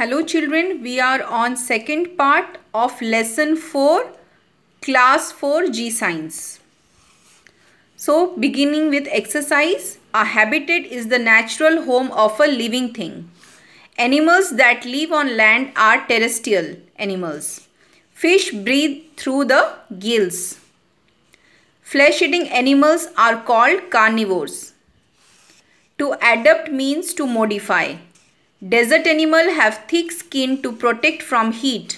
Hello children, we are on second part of lesson 4, class 4 G science. So beginning with exercise, a habitat is the natural home of a living thing. Animals that live on land are terrestrial animals. Fish breathe through the gills. Flesh-eating animals are called carnivores. To adapt means to modify. Desert animals have thick skin to protect from heat.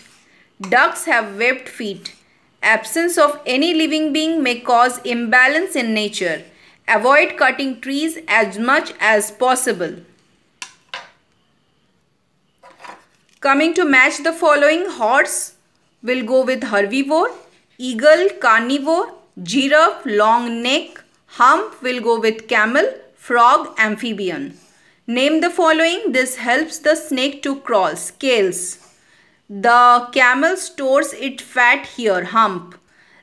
Ducks have webbed feet. Absence of any living being may cause imbalance in nature. Avoid cutting trees as much as possible. Coming to match the following horse will go with herbivore, eagle carnivore, giraffe long neck, hump will go with camel, frog amphibian. Name the following. This helps the snake to crawl. Scales. The camel stores its fat here. Hump.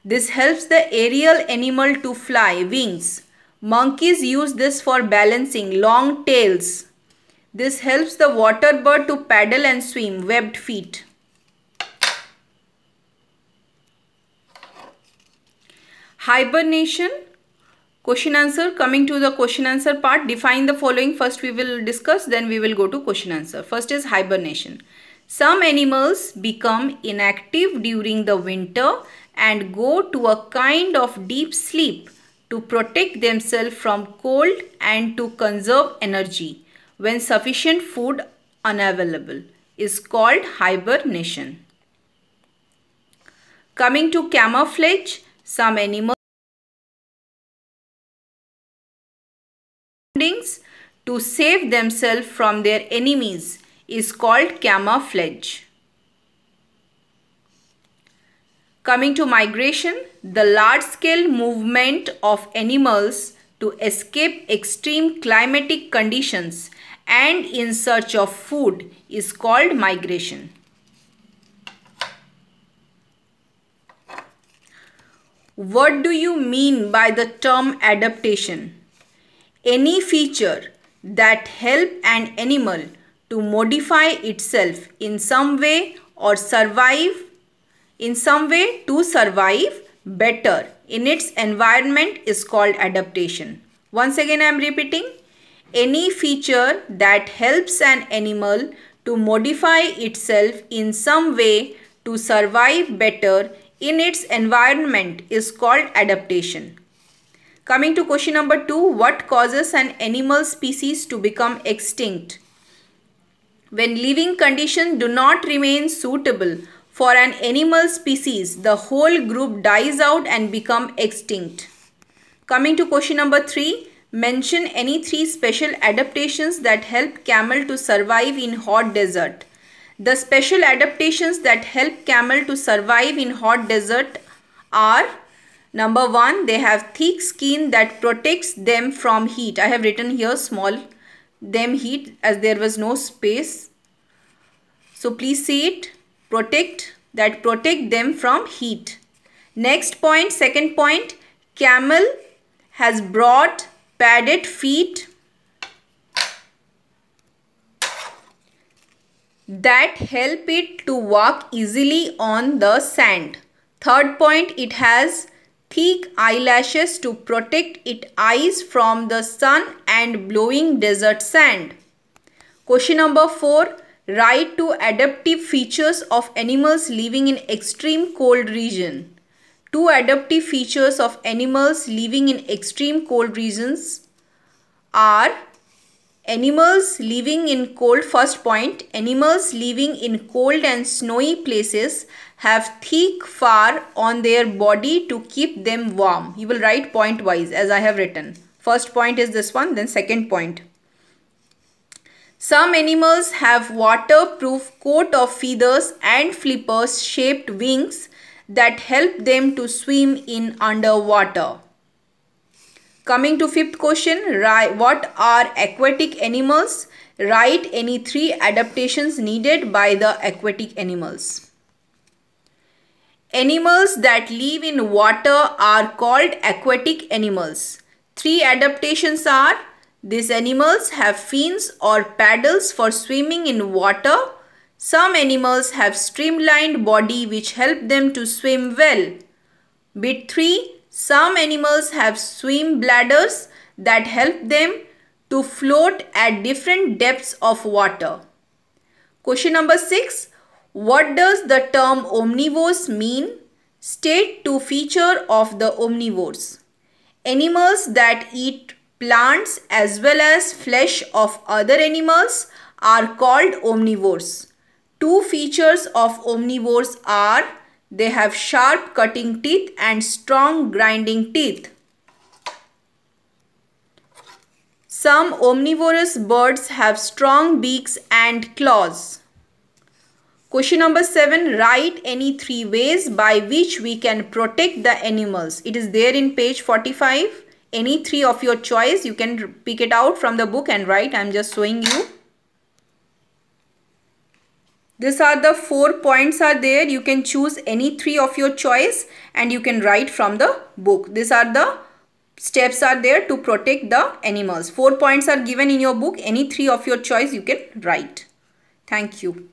This helps the aerial animal to fly. Wings. Monkeys use this for balancing. Long tails. This helps the water bird to paddle and swim. Webbed feet. Hibernation Question answer. Coming to the question answer part, define the following. First we will discuss, then we will go to question answer. First is hibernation. Some animals become inactive during the winter and go to a kind of deep sleep to protect themselves from cold and to conserve energy when sufficient food unavailable is called hibernation. Coming to camouflage, some animals to save themselves from their enemies is called camouflage. Coming to migration, the large-scale movement of animals to escape extreme climatic conditions and in search of food is called migration. What do you mean by the term adaptation? Any feature that help an animal to modify itself in some way or survive in some way to survive better in its environment is called adaptation. Once again I am repeating any feature that helps an animal to modify itself in some way to survive better in its environment is called adaptation. Coming to question number 2, what causes an animal species to become extinct? When living conditions do not remain suitable for an animal species, the whole group dies out and become extinct. Coming to question number 3, mention any three special adaptations that help camel to survive in hot desert. The special adaptations that help camel to survive in hot desert are Number one, they have thick skin that protects them from heat. I have written here small them heat as there was no space. So please see it. Protect that protect them from heat. Next point, second point, camel has broad padded feet that help it to walk easily on the sand. Third point, it has thick eyelashes to protect its eyes from the sun and blowing desert sand. Question number 4. Write to adaptive features of animals living in extreme cold region. Two adaptive features of animals living in extreme cold regions are animals living in cold first point animals living in cold and snowy places have thick fur on their body to keep them warm. You will write point wise as I have written. First point is this one, then second point. Some animals have waterproof coat of feathers and flippers shaped wings that help them to swim in underwater. Coming to fifth question, what are aquatic animals? Write any three adaptations needed by the aquatic animals. Animals that live in water are called aquatic animals. Three adaptations are these animals have fins or paddles for swimming in water. Some animals have streamlined body which help them to swim well. Bit 3. Some animals have swim bladders that help them to float at different depths of water. Question number 6. What does the term omnivores mean? State to feature of the omnivores. Animals that eat plants as well as flesh of other animals are called omnivores. Two features of omnivores are they have sharp cutting teeth and strong grinding teeth. Some omnivorous birds have strong beaks and claws. Question number 7. Write any three ways by which we can protect the animals. It is there in page 45. Any three of your choice. You can pick it out from the book and write. I am just showing you. These are the four points are there. You can choose any three of your choice and you can write from the book. These are the steps are there to protect the animals. Four points are given in your book. Any three of your choice you can write. Thank you.